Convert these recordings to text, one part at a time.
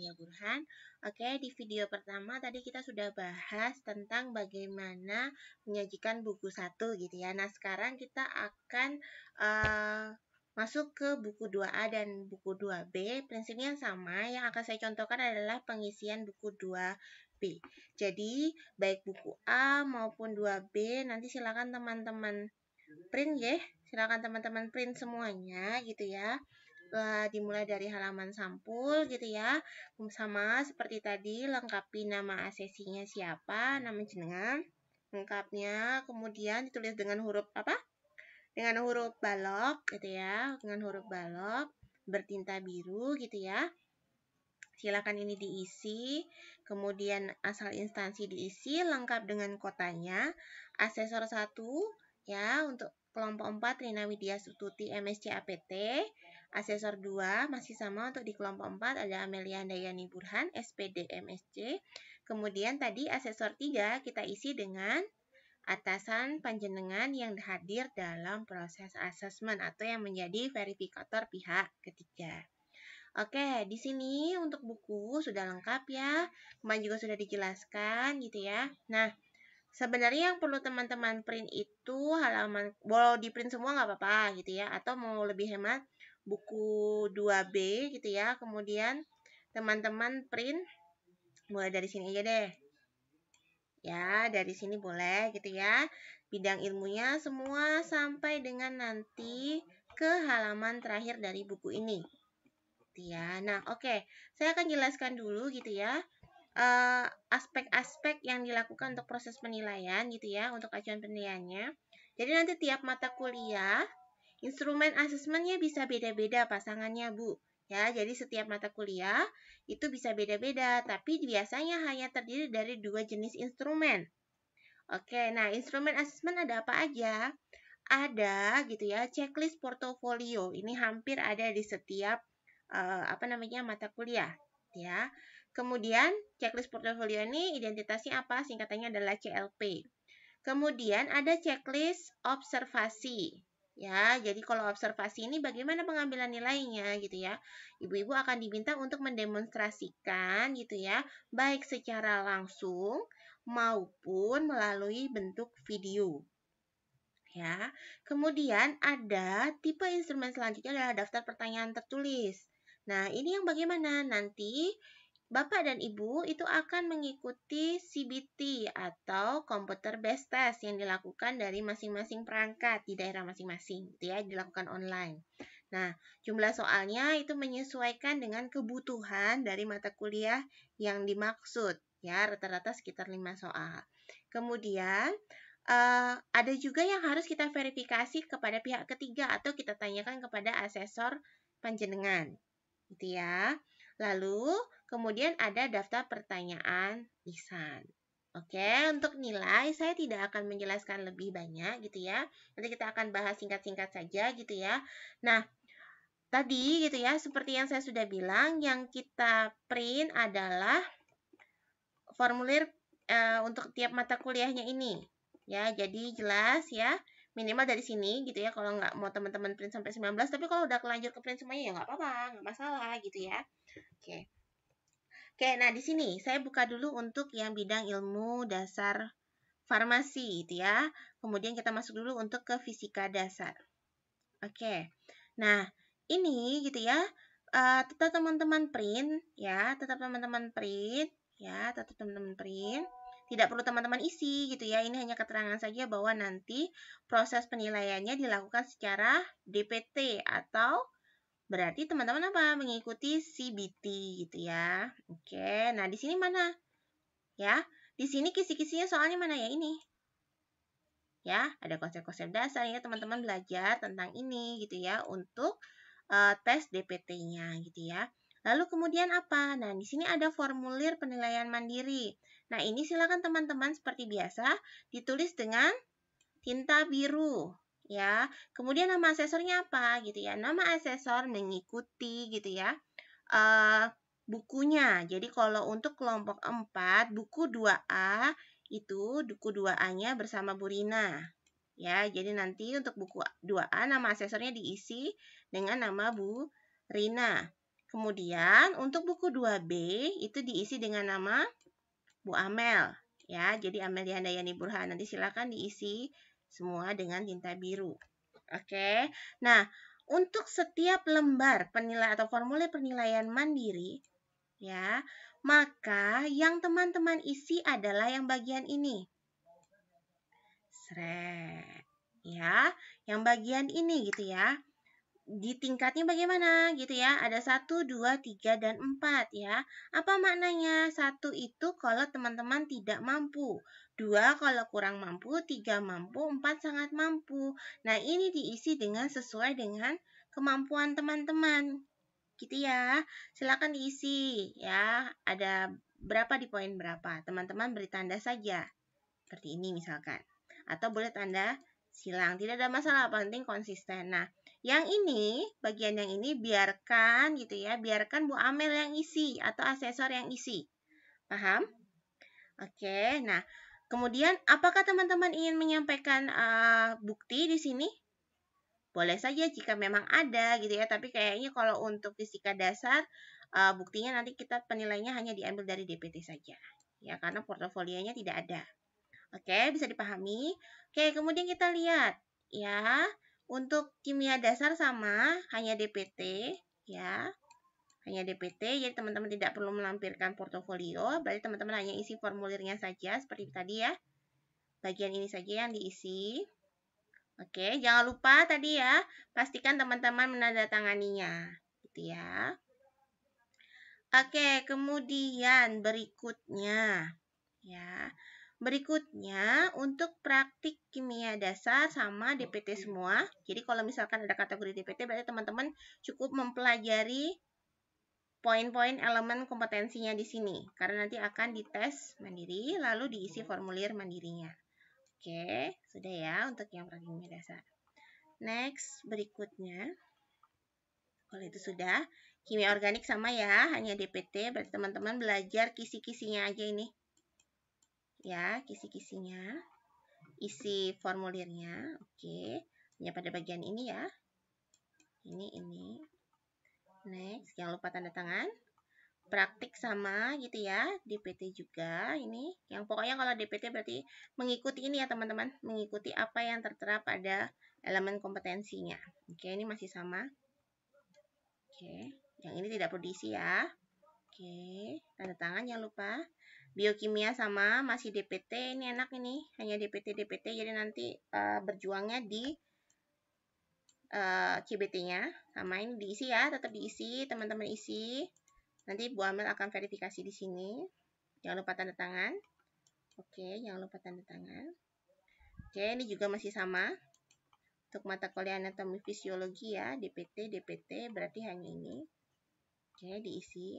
Ya Burhan. Oke, di video pertama tadi kita sudah bahas tentang bagaimana menyajikan buku satu gitu ya. Nah, sekarang kita akan uh, masuk ke buku 2A dan buku 2B. Prinsipnya sama, yang akan saya contohkan adalah pengisian buku 2B. Jadi, baik buku A maupun 2B, nanti silakan teman-teman print ya silakan teman-teman print semuanya gitu ya uh, dimulai dari halaman sampul gitu ya. Sama seperti tadi lengkapi nama asesinya siapa, nama jenengan lengkapnya, kemudian ditulis dengan huruf apa? Dengan huruf balok gitu ya, dengan huruf balok bertinta biru gitu ya. Silakan ini diisi, kemudian asal instansi diisi lengkap dengan kotanya, asesor satu, ya untuk kelompok 4 Rina Widya Sututi MSC APT Asesor 2 masih sama untuk di kelompok 4 ada Amelia Dayani Burhan, SPD MSC. Kemudian tadi asesor 3 kita isi dengan atasan panjenengan yang hadir dalam proses asesmen atau yang menjadi verifikator pihak ketiga. Oke, di sini untuk buku sudah lengkap ya. Kemarin juga sudah dijelaskan gitu ya. Nah, sebenarnya yang perlu teman-teman print itu halaman, boleh di print semua nggak apa-apa gitu ya. Atau mau lebih hemat, buku 2B gitu ya. Kemudian teman-teman print mulai dari sini aja deh. Ya, dari sini boleh gitu ya. Bidang ilmunya semua sampai dengan nanti ke halaman terakhir dari buku ini. Gitu ya. Nah, oke. Okay. Saya akan jelaskan dulu gitu ya eh, aspek-aspek uh, yang dilakukan untuk proses penilaian gitu ya, untuk acuan penilaiannya. Jadi nanti tiap mata kuliah Instrumen asesmennya bisa beda-beda pasangannya, Bu. Ya, jadi setiap mata kuliah itu bisa beda-beda, tapi biasanya hanya terdiri dari dua jenis instrumen. Oke, nah instrumen asesmen ada apa aja? Ada gitu ya, checklist portofolio. Ini hampir ada di setiap uh, apa namanya mata kuliah, ya. Kemudian checklist portofolio ini identitasnya apa? Singkatannya adalah CLP. Kemudian ada checklist observasi. Ya, jadi kalau observasi ini bagaimana pengambilan nilainya gitu ya. Ibu-ibu akan diminta untuk mendemonstrasikan gitu ya, baik secara langsung maupun melalui bentuk video. Ya. Kemudian ada tipe instrumen selanjutnya adalah daftar pertanyaan tertulis. Nah, ini yang bagaimana? Nanti Bapak dan Ibu itu akan mengikuti CBT atau Computer Based Test yang dilakukan dari masing-masing perangkat di daerah masing-masing, gitu ya, dilakukan online. Nah, jumlah soalnya itu menyesuaikan dengan kebutuhan dari mata kuliah yang dimaksud, ya, rata-rata sekitar 5 soal. Kemudian, Uh, ada juga yang harus kita verifikasi kepada pihak ketiga atau kita tanyakan kepada asesor panjenengan, gitu ya. Lalu Kemudian ada daftar pertanyaan lisan. Oke, untuk nilai saya tidak akan menjelaskan lebih banyak gitu ya. Nanti kita akan bahas singkat-singkat saja gitu ya. Nah, tadi gitu ya, seperti yang saya sudah bilang, yang kita print adalah formulir e, untuk tiap mata kuliahnya ini. Ya, jadi jelas ya, minimal dari sini gitu ya. Kalau nggak mau teman-teman print sampai 19, tapi kalau udah kelanjur ke print semuanya ya nggak apa-apa, nggak masalah gitu ya. Oke. Oke, nah di sini saya buka dulu untuk yang bidang ilmu dasar farmasi itu ya. Kemudian kita masuk dulu untuk ke fisika dasar. Oke. Nah, ini gitu ya. Uh, tetap teman-teman print ya, tetap teman-teman print ya, tetap teman-teman print tidak perlu teman-teman isi gitu ya. Ini hanya keterangan saja bahwa nanti proses penilaiannya dilakukan secara DPT atau Berarti teman-teman apa? Mengikuti CBT gitu ya. Oke, nah di sini mana? Ya, di sini kisi-kisinya soalnya mana ya ini? Ya, ada konsep-konsep dasar ya teman-teman belajar tentang ini gitu ya untuk uh, tes DPT-nya gitu ya. Lalu kemudian apa? Nah, di sini ada formulir penilaian mandiri. Nah, ini silakan teman-teman seperti biasa ditulis dengan tinta biru ya. Kemudian nama asesornya apa gitu ya. Nama asesor mengikuti gitu ya. Uh, bukunya. Jadi kalau untuk kelompok 4, buku 2A itu buku 2A-nya bersama Burina. Ya, jadi nanti untuk buku 2A nama asesornya diisi dengan nama Bu Rina. Kemudian untuk buku 2B itu diisi dengan nama Bu Amel. Ya, jadi Amelia Dayani Burhan. Nanti silakan diisi semua dengan tinta biru. Oke. Nah, untuk setiap lembar penilai atau formulir penilaian mandiri ya, maka yang teman-teman isi adalah yang bagian ini. Sret. Ya, yang bagian ini gitu ya. Di tingkatnya bagaimana gitu ya? Ada 1, 2, 3, dan 4 ya. Apa maknanya? satu itu kalau teman-teman tidak mampu. 2 kalau kurang mampu, 3 mampu, 4 sangat mampu. Nah, ini diisi dengan sesuai dengan kemampuan teman-teman. Gitu ya. Silakan diisi ya. Ada berapa di poin berapa. Teman-teman beri tanda saja. Seperti ini misalkan. Atau boleh tanda silang. Tidak ada masalah, penting konsisten. Nah, yang ini, bagian yang ini biarkan gitu ya, biarkan Bu Amel yang isi atau asesor yang isi. Paham? Oke, nah Kemudian, apakah teman-teman ingin menyampaikan uh, bukti di sini? Boleh saja jika memang ada gitu ya, tapi kayaknya kalau untuk fisika dasar, uh, buktinya nanti kita penilainya hanya diambil dari DPT saja. Ya, karena portofolionya tidak ada. Oke, bisa dipahami. Oke, kemudian kita lihat ya, untuk kimia dasar sama, hanya DPT ya hanya DPT. Jadi teman-teman tidak perlu melampirkan portofolio, berarti teman-teman hanya isi formulirnya saja seperti tadi ya. Bagian ini saja yang diisi. Oke, jangan lupa tadi ya, pastikan teman-teman menandatanganinya, gitu ya. Oke, kemudian berikutnya ya. Berikutnya untuk praktik kimia dasar sama DPT semua. Jadi kalau misalkan ada kategori DPT berarti teman-teman cukup mempelajari poin-poin elemen kompetensinya di sini karena nanti akan dites mandiri lalu diisi formulir mandirinya. Oke, sudah ya untuk yang paling dasar. Next, berikutnya. Kalau itu sudah, kimia organik sama ya, hanya DPT, berarti teman-teman belajar kisi-kisinya aja ini. Ya, kisi-kisinya. Isi formulirnya, oke. Hanya pada bagian ini ya. Ini, ini, Next, jangan lupa tanda tangan. Praktik sama gitu ya, DPT juga ini. Yang pokoknya kalau DPT berarti mengikuti ini ya teman-teman, mengikuti apa yang tertera pada elemen kompetensinya. Oke, ini masih sama. Oke, yang ini tidak produksi ya. Oke, tanda tangan jangan lupa. Biokimia sama, masih DPT, ini enak ini, hanya DPT-DPT, jadi nanti uh, berjuangnya di uh, eh, CBT-nya. Sama ini diisi ya, tetap diisi, teman-teman isi. Nanti Bu Amel akan verifikasi di sini. Jangan lupa tanda tangan. Oke, jangan lupa tanda tangan. Oke, ini juga masih sama. Untuk mata kuliah anatomi fisiologi ya, DPT, DPT, berarti hanya ini. Oke, diisi.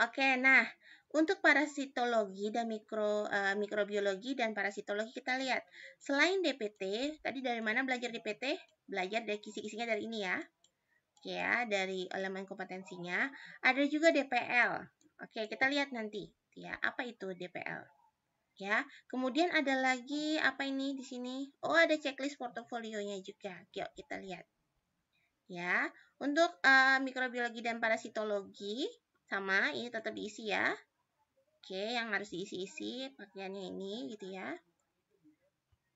Oke, nah untuk parasitologi dan mikro uh, mikrobiologi dan parasitologi kita lihat selain DPT tadi dari mana belajar DPT? Belajar dari kisi-kisinya dari ini ya. Oke ya, dari elemen kompetensinya. Ada juga DPL. Oke, kita lihat nanti ya apa itu DPL. Ya, kemudian ada lagi apa ini di sini? Oh, ada checklist portofolionya juga. Yuk kita lihat. Ya, untuk uh, mikrobiologi dan parasitologi sama, ini iya, tetap diisi ya. Oke, yang harus diisi-isi pakaiannya ini gitu ya.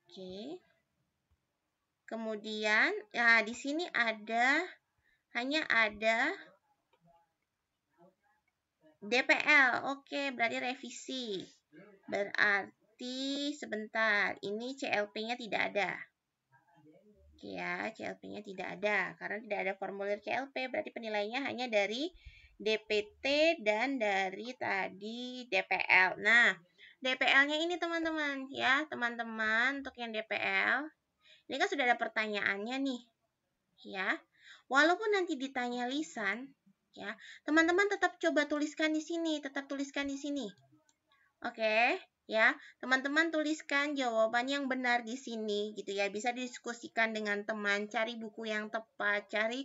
Oke. Kemudian, ya di sini ada hanya ada DPL. Oke, berarti revisi. Berarti sebentar, ini CLP-nya tidak ada. ya, CLP-nya tidak ada karena tidak ada formulir CLP, berarti penilainya hanya dari DPT dan dari tadi DPL. Nah, DPL-nya ini teman-teman ya, teman-teman untuk yang DPL. Ini kan sudah ada pertanyaannya nih. Ya. Walaupun nanti ditanya lisan, ya. Teman-teman tetap coba tuliskan di sini, tetap tuliskan di sini. Oke, ya. Teman-teman tuliskan jawaban yang benar di sini gitu ya. Bisa didiskusikan dengan teman, cari buku yang tepat, cari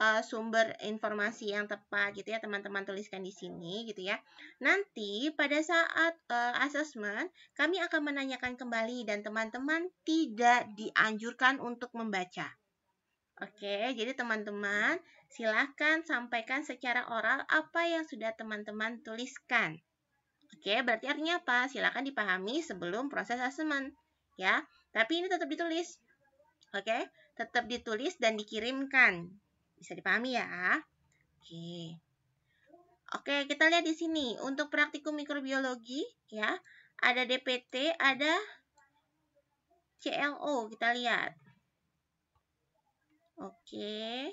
uh, sumber informasi yang tepat gitu ya teman-teman tuliskan di sini gitu ya. Nanti pada saat uh, assessment kami akan menanyakan kembali dan teman-teman tidak dianjurkan untuk membaca. Oke, jadi teman-teman silahkan sampaikan secara oral apa yang sudah teman-teman tuliskan. Oke, berarti artinya apa? Silahkan dipahami sebelum proses assessment. Ya, tapi ini tetap ditulis. Oke, tetap ditulis dan dikirimkan bisa dipahami ya? Oke. Oke, kita lihat di sini untuk praktikum mikrobiologi ya, ada DPT, ada CLO, kita lihat. Oke.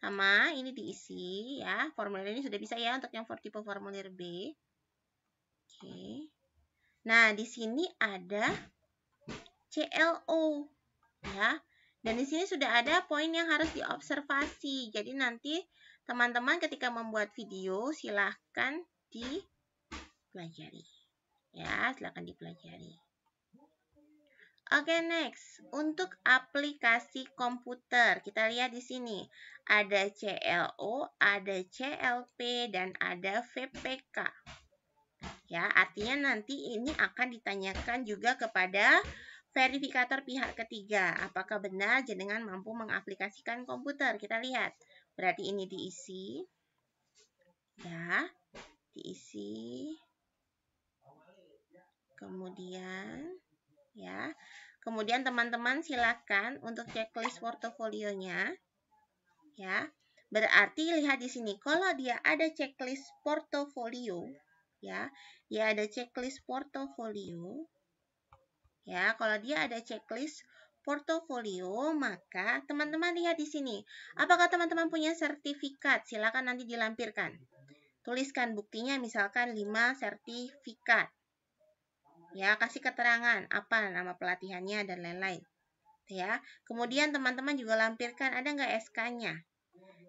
Sama, ini diisi ya. Formulir ini sudah bisa ya untuk yang for tipe formulir B. Oke. Nah, di sini ada CLO ya. Dan di sini sudah ada poin yang harus diobservasi. Jadi nanti teman-teman ketika membuat video silahkan dipelajari. Ya, silahkan dipelajari. Oke, okay, next. Untuk aplikasi komputer, kita lihat di sini. Ada CLO, ada CLP, dan ada VPK. Ya, artinya nanti ini akan ditanyakan juga kepada verifikator pihak ketiga. Apakah benar jenengan mampu mengaplikasikan komputer? Kita lihat. Berarti ini diisi. Ya, diisi. Kemudian, ya. Kemudian teman-teman silakan untuk checklist portofolionya. Ya. Berarti lihat di sini kalau dia ada checklist portofolio, ya. Dia ada checklist portofolio Ya, kalau dia ada checklist portofolio, maka teman-teman lihat di sini. Apakah teman-teman punya sertifikat? Silakan nanti dilampirkan. Tuliskan buktinya misalkan 5 sertifikat. Ya, kasih keterangan apa nama pelatihannya dan lain-lain. Ya, kemudian teman-teman juga lampirkan ada nggak SK-nya.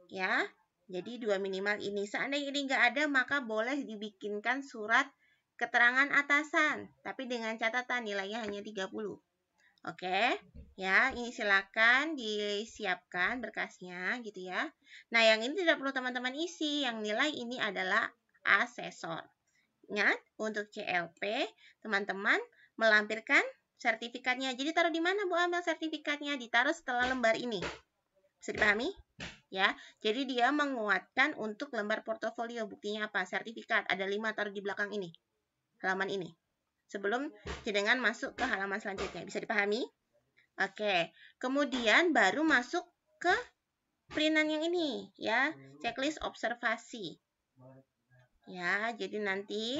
Ya, jadi dua minimal ini. Seandainya ini nggak ada, maka boleh dibikinkan surat keterangan atasan, tapi dengan catatan nilainya hanya 30. Oke, ya, ini silakan disiapkan berkasnya gitu ya. Nah, yang ini tidak perlu teman-teman isi, yang nilai ini adalah asesor. Ingat, untuk CLP, teman-teman melampirkan sertifikatnya. Jadi taruh di mana Bu ambil sertifikatnya? Ditaruh setelah lembar ini. Bisa dipahami? Ya, jadi dia menguatkan untuk lembar portofolio. Buktinya apa? Sertifikat. Ada lima taruh di belakang ini halaman ini sebelum jenengan masuk ke halaman selanjutnya. Bisa dipahami? Oke, kemudian baru masuk ke printan yang ini ya, checklist observasi. Ya, jadi nanti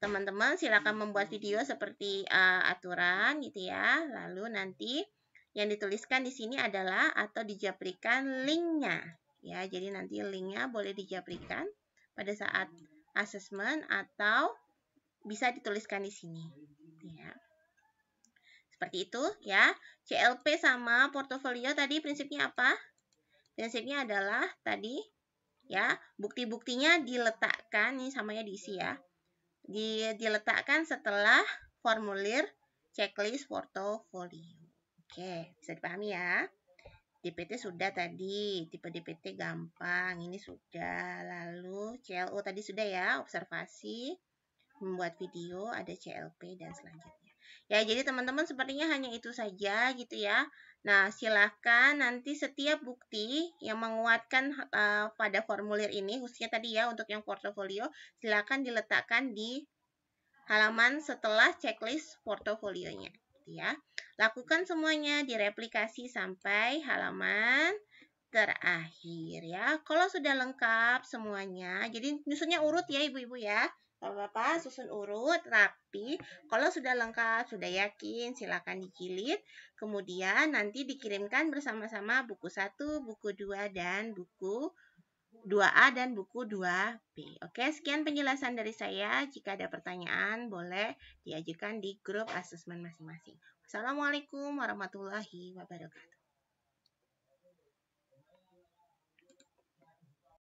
teman-teman silakan membuat video seperti uh, aturan gitu ya. Lalu nanti yang dituliskan di sini adalah atau dijaprikan linknya ya. Jadi nanti linknya boleh dijaprikan pada saat asesmen atau bisa dituliskan di sini. Ya. Seperti itu ya. CLP sama portofolio tadi prinsipnya apa? Prinsipnya adalah tadi ya, bukti-buktinya diletakkan ini samanya diisi ya. Di, diletakkan setelah formulir checklist portofolio. Oke, bisa dipahami ya. DPT sudah tadi, tipe DPT gampang, ini sudah. Lalu CLO tadi sudah ya, observasi membuat video, ada CLP dan selanjutnya. Ya, jadi teman-teman sepertinya hanya itu saja gitu ya. Nah, silahkan nanti setiap bukti yang menguatkan uh, pada formulir ini, khususnya tadi ya untuk yang portofolio, silahkan diletakkan di halaman setelah checklist portofolionya. Gitu ya. Lakukan semuanya direplikasi sampai halaman terakhir ya. Kalau sudah lengkap semuanya, jadi nyusunnya urut ya ibu-ibu ya. Bapak-bapak susun urut rapi. Kalau sudah lengkap, sudah yakin, silakan dijilid. Kemudian nanti dikirimkan bersama-sama buku 1, buku 2 dan buku 2A dan buku 2B. Oke, sekian penjelasan dari saya. Jika ada pertanyaan, boleh diajukan di grup asesmen masing-masing. Assalamualaikum warahmatullahi wabarakatuh.